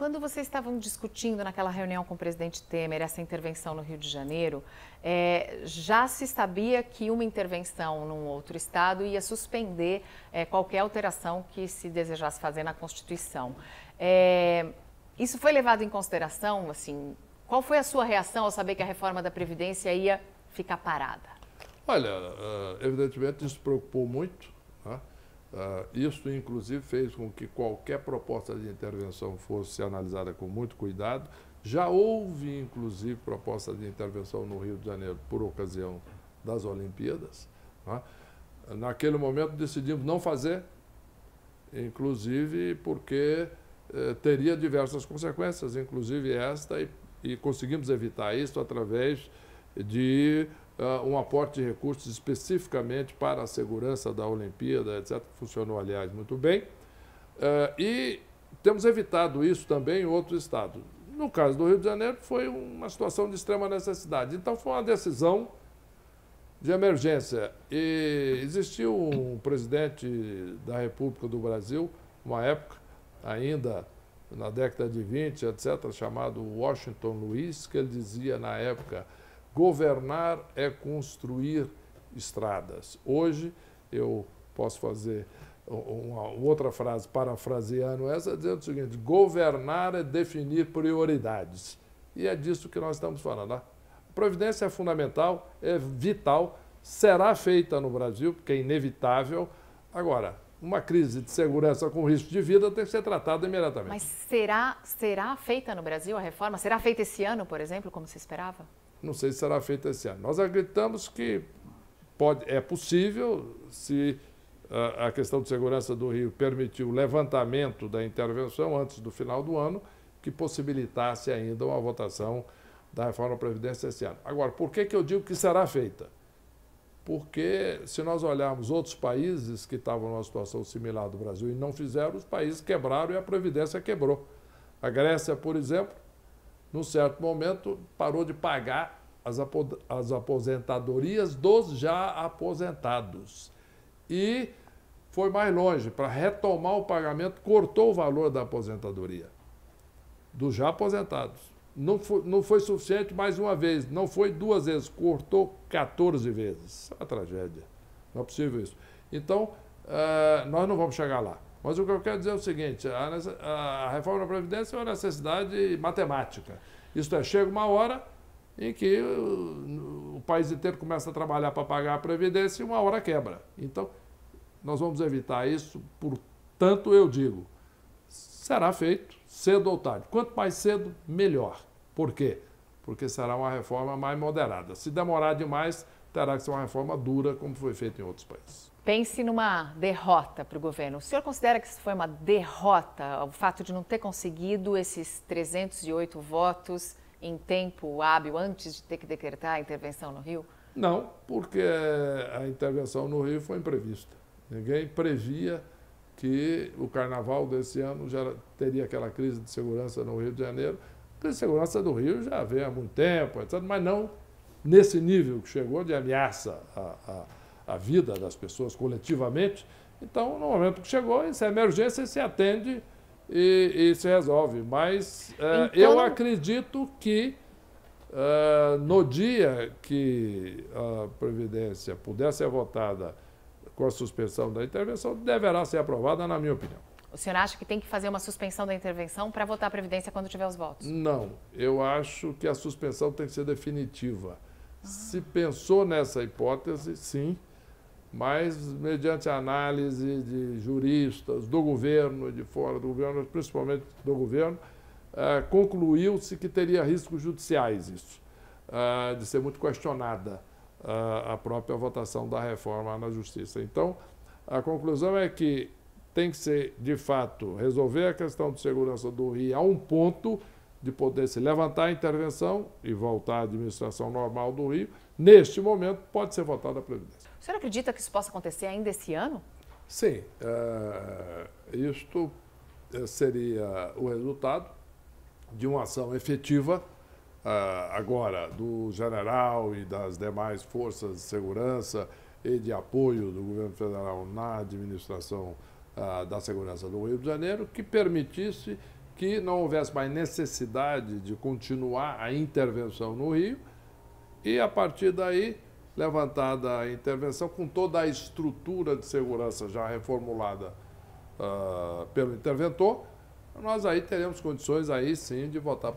Quando vocês estavam discutindo naquela reunião com o presidente Temer essa intervenção no Rio de Janeiro, é, já se sabia que uma intervenção num outro estado ia suspender é, qualquer alteração que se desejasse fazer na Constituição. É, isso foi levado em consideração? Assim, qual foi a sua reação ao saber que a reforma da Previdência ia ficar parada? Olha, eh, evidentemente isso preocupou muito. Né? Uh, isso, inclusive, fez com que qualquer proposta de intervenção fosse analisada com muito cuidado. Já houve, inclusive, proposta de intervenção no Rio de Janeiro por ocasião das Olimpíadas. Né? Naquele momento decidimos não fazer, inclusive porque eh, teria diversas consequências, inclusive esta, e, e conseguimos evitar isso através de uh, um aporte de recursos especificamente para a segurança da Olimpíada, etc., que funcionou, aliás, muito bem. Uh, e temos evitado isso também em outros estados. No caso do Rio de Janeiro, foi uma situação de extrema necessidade. Então, foi uma decisão de emergência. E existiu um presidente da República do Brasil, uma época, ainda na década de 20, etc., chamado Washington Luiz, que ele dizia na época Governar é construir estradas. Hoje, eu posso fazer uma outra frase, parafraseando essa, dizendo o seguinte: governar é definir prioridades. E é disso que nós estamos falando. Né? A providência é fundamental, é vital, será feita no Brasil, porque é inevitável. Agora, uma crise de segurança com risco de vida tem que ser tratada imediatamente. Mas será, será feita no Brasil a reforma? Será feita esse ano, por exemplo, como se esperava? Não sei se será feita esse ano. Nós acreditamos que pode, é possível, se ah, a, questão de segurança do Rio permitiu o levantamento da intervenção antes do final do ano, que possibilitasse ainda uma votação da reforma da Previdência esse ano. Agora, por que, que eu digo que será feita? porque se nós olharmos outros países que estavam numa situação similar do Brasil e não fizeram, os países quebraram e a Previdência quebrou. A Grécia, por exemplo, num certo momento parou de pagar as, apo as aposentadorias dos já aposentados. E foi mais longe, para retomar o pagamento, cortou o valor da aposentadoria dos já aposentados. Não foi, não foi suficiente mais uma vez, não foi duas vezes, cortou 14 vezes. É uma tragédia. Não é possível isso. Então, uh, nós não vamos chegar lá. Mas o que eu quero dizer é o seguinte: a, a reforma da Previdência é uma necessidade matemática. Isto é, chega uma hora em que o, o país inteiro começa a trabalhar para pagar a Previdência e uma hora quebra. Então, nós vamos evitar isso, portanto, eu digo: será feito cedo ou tarde. Quanto mais cedo, melhor. Por quê? Porque será uma reforma mais moderada. Se demorar demais, terá que ser uma reforma dura, como foi feito em outros países. Pense numa derrota para o governo. O senhor considera que isso foi uma derrota, o fato de não ter conseguido esses 308 votos em tempo hábil antes de ter que decretar a intervenção no Rio? Não, porque a intervenção no Rio foi imprevista. Ninguém previa que o carnaval desse ano já teria aquela crise de segurança no Rio de Janeiro. A crise de segurança do Rio já vem há muito tempo, mas não nesse nível que chegou de ameaça à, à, à vida das pessoas coletivamente. Então, no momento que chegou, isso é emergência, se atende e, e, se resolve. Mas eh, então... eu acredito que eh, no dia que a Previdência pudesse ser votada com a suspensão da intervenção deverá ser aprovada, na minha opinião. O senhor acha que tem que fazer uma suspensão da intervenção para votar a Previdência quando tiver os votos? Não, eu acho que a suspensão tem que ser definitiva. Ah. Se pensou nessa hipótese, sim, mas mediante análise de juristas, do governo, de fora do governo, principalmente do governo, é, concluiu-se que teria riscos judiciais isso, é, de ser muito questionada a, própria votação da reforma na Justiça. Então, a conclusão é que tem que ser, de fato, resolver a questão de segurança do Rio a um ponto de poder se levantar a intervenção e voltar à administração normal do Rio. Neste momento, pode ser votada a Previdência. O senhor acredita que isso possa acontecer ainda esse ano? Sim. Eh, isto eh, seria o resultado de uma ação efetiva ah, agora do general e das demais forças de segurança e de apoio do governo federal na administração ah, da segurança do Rio de Janeiro que permitisse que não houvesse mais necessidade de continuar a intervenção no Rio e, a partir daí, levantada a intervenção com toda a estrutura de segurança já reformulada uh, pelo interventor, nós aí teremos condições aí sim de votar